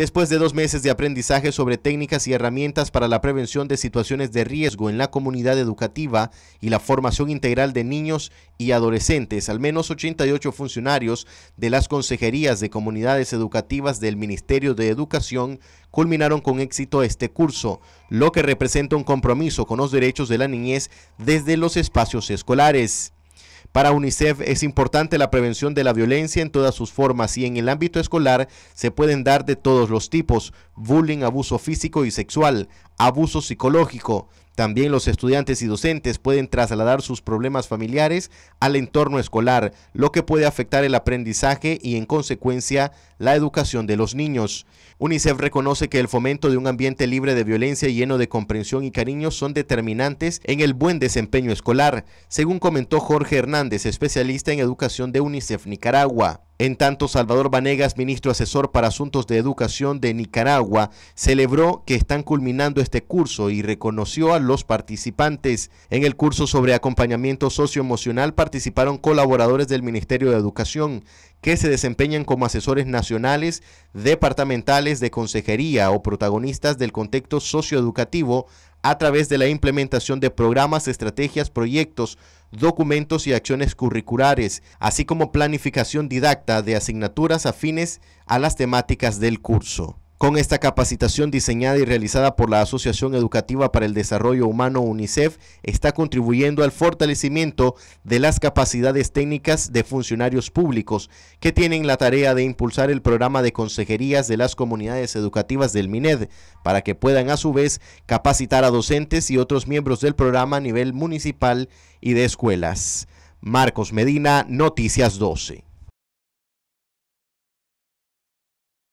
Después de dos meses de aprendizaje sobre técnicas y herramientas para la prevención de situaciones de riesgo en la comunidad educativa y la formación integral de niños y adolescentes, al menos 88 funcionarios de las consejerías de comunidades educativas del Ministerio de Educación culminaron con éxito este curso, lo que representa un compromiso con los derechos de la niñez desde los espacios escolares. Para UNICEF es importante la prevención de la violencia en todas sus formas y en el ámbito escolar se pueden dar de todos los tipos, bullying, abuso físico y sexual, abuso psicológico. También los estudiantes y docentes pueden trasladar sus problemas familiares al entorno escolar, lo que puede afectar el aprendizaje y en consecuencia la educación de los niños. UNICEF reconoce que el fomento de un ambiente libre de violencia y lleno de comprensión y cariño son determinantes en el buen desempeño escolar, según comentó Jorge Hernández, especialista en educación de UNICEF Nicaragua. En tanto, Salvador Vanegas, ministro asesor para asuntos de educación de Nicaragua, celebró que están culminando este curso y reconoció a los participantes. En el curso sobre acompañamiento socioemocional participaron colaboradores del Ministerio de Educación que se desempeñan como asesores nacionales, departamentales de consejería o protagonistas del contexto socioeducativo a través de la implementación de programas, estrategias, proyectos, documentos y acciones curriculares, así como planificación didacta de asignaturas afines a las temáticas del curso. Con esta capacitación diseñada y realizada por la Asociación Educativa para el Desarrollo Humano UNICEF, está contribuyendo al fortalecimiento de las capacidades técnicas de funcionarios públicos que tienen la tarea de impulsar el programa de consejerías de las comunidades educativas del MINED para que puedan a su vez capacitar a docentes y otros miembros del programa a nivel municipal y de escuelas. Marcos Medina, Noticias 12.